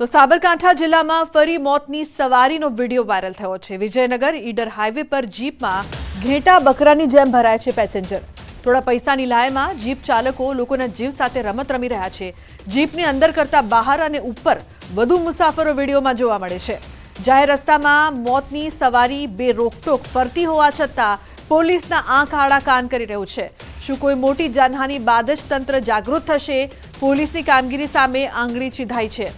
તો સાબરકાંઠા જિલ્લામાં ફરી મોતની સવારીનો વિડિયો વાયરલ થયો છે વિજયનગર ઈડર હાઈવે પર જીપમાં ઘેંટા બકરાની જેમ ભરાય છે પેસેન્જર થોડા પૈસાની લાયમાં જીપ ચાલકો લોકોના જીવ સાથે રમત રમી રહ્યા છે જીપની અંદર કરતા બહાર અને ઉપર બધુ મુસાફરો વિડિયોમાં જોવા મળે છે જાહેર રસ્તામાં મોતની સવારી બે રોકટોક ફરતી હોવા છતાં પોલીસના આંખ આડા કાન કરી રહ્યો છે શું કોઈ મોટી જનહની બાદજંત્ર જાગૃત થશે પોલીસની કામગીરી સામે આંગળી ચીધાય છે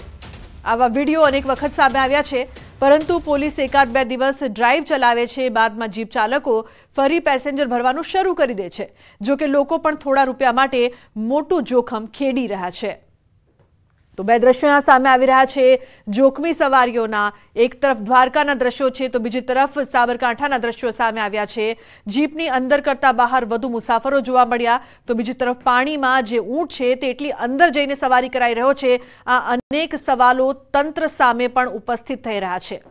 અવા વિડિયો અનેક વખત સાબે આવ્યા છે પરંતુ પોલીસ એકાત બે દિવસ ડ્રાઇવ ચલાવે છે બાદમાં જીપ ચાલકો ફરી પેસેન્જર ભરવાનું શરૂ કરી દે છે જો કે લોકો પણ થોડા રૂપિયા માટે મોટું જોખમ ખેડી રહ્યા છે તો બે દ્રશ્યોયા સામે આવી રહ્યા છે જોખમી સવારીઓના એક તરફ દ્વારકાના દ્રશ્યો છે તો બીજી તરફ સાબરકાંઠાના દ્રશ્યો સામે આવ્યા છે જીપની અંદર કરતા બહાર વધુ મુસાફરો જોવા મળ્યા તો બીજી તરફ પાણીમાં જે ઊંટ છે તે એટલી અંદર જઈને સવારી કરાઈ રહ્યો છે આ અનેક સવાલો તંત્ર સામે પણ ઉપસ્થિત થઈ રહ્યા છે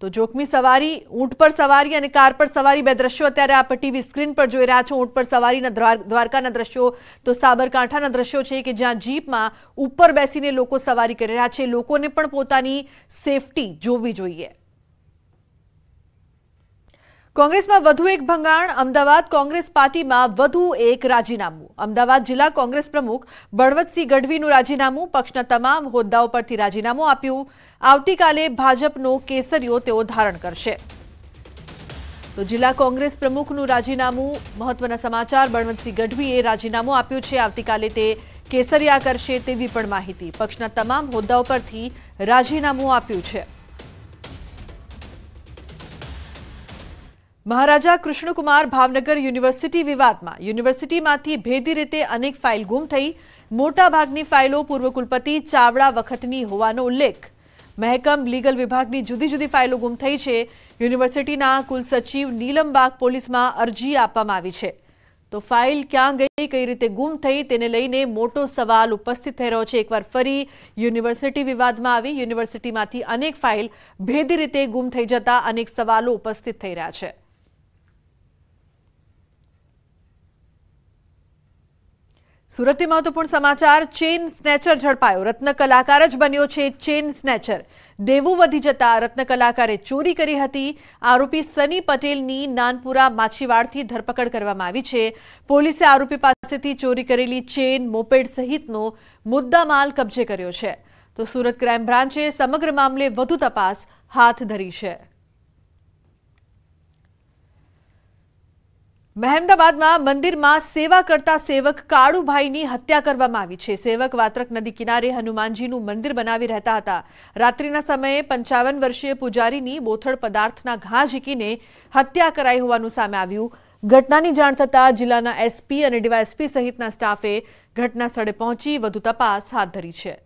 તો જોખમી સવારી ઊંટ પર સવારી અને કાર પર સવારી બે દ્રશ્યો અત્યારે આપ ટીવી સ્ક્રીન પર જોઈ રહ્યા છો ઊંટ પર સવારીના દ્વારકાના દ્રશ્યો તો સાબરકાંઠાના દ્રશ્યો છે કે જ્યાં જીપમાં ઉપર બેસીને લોકો સવારી કરી રહ્યા છે લોકોને પણ પોતાની સેફટી જોવી જોઈએ કોંગ્રેસમાં વધુ એક ભંગાણ અમદાવાદ કોંગ્રેસ પાર્ટીમાં વધુ એક રાજીનામું અમદાવાદ જિલ્લા કોંગ્રેસ પ્રમુખ બળવતસી ગઢવી નું રાજીનામું પક્ષના તમામ હોદ્દાઓ પરથી રાજીનામું આપ્યું આવતીકાલે ભાજપનો કેસરીયો તે ઉધારણ કરશે તો જિલ્લા કોંગ્રેસ પ્રમુખ નું રાજીનામું મહત્વના સમાચાર બળવતસી ગઢવી એ રાજીનામું આપ્યું છે આવતીકાલે તે કેસરીયા કરશે તેવી પણ માહિતી પક્ષના તમામ હોદ્દાઓ પરથી રાજીનામું આપ્યું છે મહારાજા કૃષ્ણકુમાર ભાવનગર યુનિવર્સિટી વિવાદમાં યુનિવર્સિટીમાંથી ભેદી રીતે અનેક ફાઈલ ગૂમ થઈ મોટા ભાગની ફાઈલો પૂર્વ કુલપતિ ચાવડા વખતની હોવાનો ઉલ્લેખ મહેકમ લીગલ વિભાગની જુદી જુદી ફાઈલો ગૂમ થઈ છે યુનિવર્સિટીના કુલ સચિવ નીલંબાગ પોલીસમાં અરજી આપવા આવી છે તો ફાઈલ ક્યાં ગઈ કઈ રીતે ગૂમ થઈ તેના લઈને મોટો સવાલ ઉપસ્થિત થઈ રહ્યો છે એકવાર ફરી યુનિવર્સિટી વિવાદમાં આવી યુનિવર્સિટીમાંથી અનેક ફાઈલ ભેદી રીતે ગૂમ થઈ જતાં અનેક સવાલો ઉપસ્થિત થઈ રહ્યા છે સુરતી માતો પણ સમાચાર ચેઇન સ્નેચર ઝળપાયો રત્ન કલાકાર જ બન્યો છે ચેઇન સ્નેચર દેવુ વધી જતા રત્ન કલાકારે ચોરી કરી હતી આરોપી સની પટેલની નાનપુરા માછીવાડથી ધરપકડ કરવામાં આવી છે પોલીસે આરોપી પાસેથી ચોરી કરેલી ચેઇન મોપેડ સહિતનો મુદ્દામાલ કબજે કર્યો છે તો સુરત ક્રાઈમ બ્રાન્ચે સમગ્ર મામલે વધુ તપાસ હાથ ધરી છે મહેમદાવાદમાં મંદિર માં સેવા કરતા સેવક કાડુભાઈની હત્યા કરવામાં આવી છે સેવક વાત્રક નદી કિનારે हनुमानજીનું મંદિર બનાવી રહેતા હતા રાત્રિના સમયે 55 વર્ષીય પૂજારીની બોથડ પદાર્થના ગા ઝીકીને હત્યા કરાઈ હોવાનું સામે આવ્યું ઘટનાની જાણ થતા જિલ્લાના એસપી અને ડીવાયએસપી સહિતના સ્ટાફે ઘટનાસ્થળે પહોંચી વધુ તપાસ હાથ ધરી છે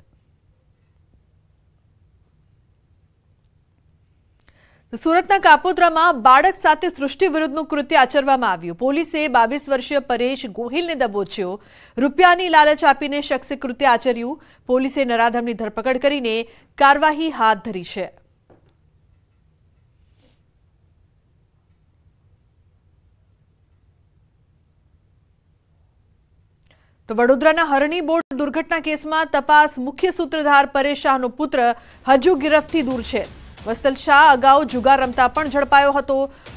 સુરતના કાપોદ્રામાં બાળક સાથે સૃષ્ટિ વિરુદ્ધનું કૃત્ય આચરવામાં આવ્યું પોલીસે બાવીસ વર્ષીય પરેશ ગોહિલને દબોચ્યો રૂપિયાની લાલચ આપીને શખ્સે કૃત્ય આચર્યું પોલીસે નરાધમની ધરપકડ કરીને કાર્યવાહી હાથ ધરી છે તો વડોદરાના હરણી બોર્ડ દુર્ઘટના કેસમાં તપાસ મુખ્ય સૂત્રધાર પરેશ શાહનો પુત્ર હજુ ગિરફથી દૂર છે વસ્તલ શાહ અગાઉ જુગાર રમતા પણ ઝડપાયો હતો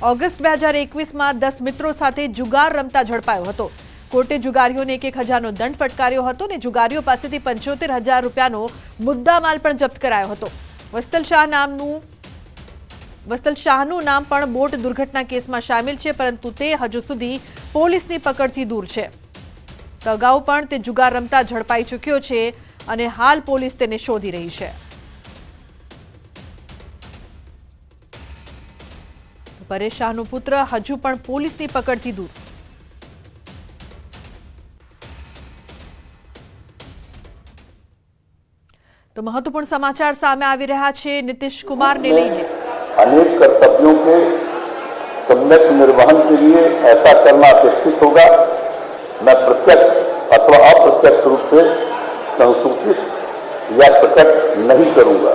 ઓગસ્ટ 2021 માં 10 મિત્રો સાથે જુગાર રમતા ઝડપાયો હતો કોર્ટે જુગારીઓને 1-1000 નો દંડ ફટકાર્યો હતો અને જુગારીઓ પાસેથી 75000 રૂપિયાનો મુદ્દામાલ પણ જપ્ત કરાયો હતો વસ્તલ શાહ નામનું વસ્તલ શાહનું નામ પણ બોટ દુર્ઘટના કેસમાં સામેલ છે પરંતુ તે હજુ સુધી પોલીસની પકડથી દૂર છે તગાવ પણ તે જુગાર રમતા ઝડપાઈ ચૂક્યો છે અને હાલ પોલીસ તેની શોધી રહી છે પરેશ શાહનો પુત્ર હજુ पकड़ थी दूर तो महत्वपूर्ण समाचार सामने आ रहा है नीतीश कुमार ने લઈને अनेक कर्तव्यों के सम्यक निर्वहन के लिए ऐसा करना अपेक्षित होगा मैं प्रत्यक्ष अथवा अप्रत्यक्ष रूप से संसूचित या प्रकट नहीं करूंगा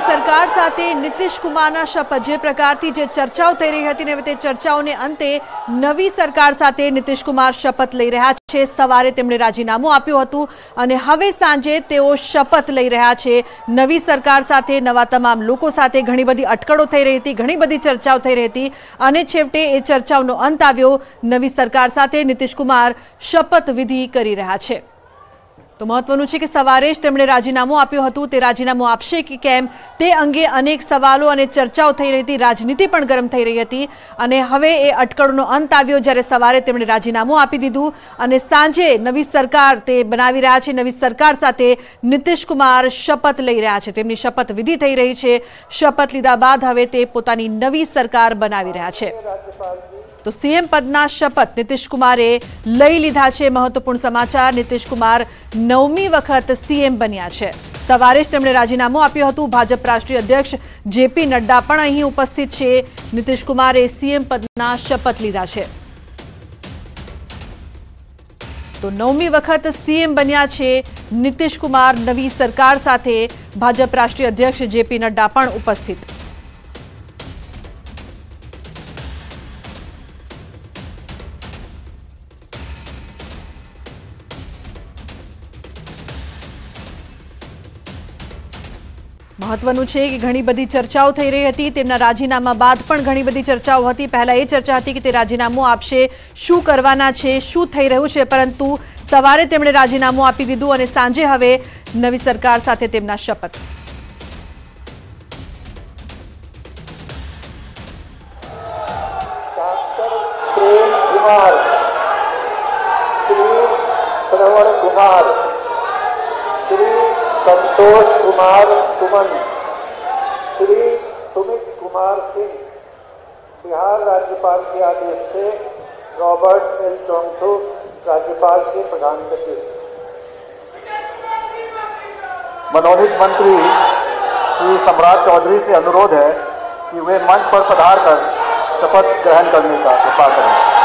મોદી સરકાર સાથે નીતિશ કુમારના શપથ જે પ્રકારથી જે ચર્ચાઓ થઈ રહી હતી ને તે ચર્ચાઓને અંતે નવી સરકાર સાથે નીતિશ કુમાર શપથ લઈ રહ્યા છે સવારે તેમણે રાજીનામું આપ્યું હતું અને હવે સાંજે તેઓ શપથ લઈ રહ્યા છે નવી સરકાર સાથે નવા તમામ લોકો સાથે ઘણી બધી અટકળો થઈ રહી હતી ઘણી બધી ચર્ચાઓ થઈ રહી હતી અને છેવટે એ ચર્ચાઓનો અંત આવ્યો નવી સરકાર સાથે નીતિશ કુમાર શપથવિધિ કરી રહ્યા છે તો મહત્વનું છે કે સવારે જ તેમણે રાજીનામું આપ્યું હતું તે રાજીનામું આપશે કે કેમ તે અંગે અનેક સવાલો અને ચર્ચાઓ થઈ રહી હતી રાજનીતિ પણ ગરમ થઈ રહી હતી અને હવે એ અટકળનો અંત આવ્યો જ્યારે સવારે તેમણે રાજીનામું આપી દીધું અને સાંજે નવી સરકાર તે બનાવી રહ્યા છે નવી સરકાર સાથે કુમાર શપથ લઈ રહ્યા છે તેમની શપથ વિધિ થઈ રહી છે શપથ લીધા બાદ હવે તે પોતાની નવી સરકાર બનાવી રહ્યા છે તો सीएम પદના શપત નીતિશકુમારે લઈ લીધા છે મહત્વપૂર્ણ સમાચાર નીતિશકુમાર નવમી વખત सीएम બન્યા છે товариष्ट તેમણે રાજીનામું આપ્યું હતું ભાજપ પ્રાષ્ટ્રીય અધ્યક્ષ જેપી નડડા પણ અહીં ઉપસ્થિત છે નીતિશકુમાર એ सीएम પદના શપત લીધા છે તો નવમી વખત सीएम બન્યા છે નીતિશકુમાર નવી સરકાર સાથે ભાજપ પ્રાષ્ટ્રીય અધ્યક્ષ જેપી નડડા પણ ઉપસ્થિત મહત્વનું છે કે ઘણી બધી ચર્ચાઓ થઈ રહી હતી તેમના રાજીનામા બાદ પણ ઘણી બધી ચર્ચાઓ હતી પહેલા એ ચર્ચા હતી કે તે રાજીનામું આપશે શું કરવાના છે શું થઈ રહ્યું છે પરંતુ સવારે તેમણે રાજીનામું આપી દીધું અને સાંજે હવે નવી સરકાર સાથે તેમના શપથ શ્રી શ્રવણ કુમાર શ્રી संतोष कुमार सुमन श्री सुमित कुमार सिंह बिहार राज्यपाल के आदेश से रॉबर्ट एल चौंगथू राज्यपाल के प्रधान सचिव मनोनीत मंत्री श्री सम्राट चौधरी से अनुरोध है कि वे मंच पर पधार कर शपथ ग्रहण करने का कृपा करें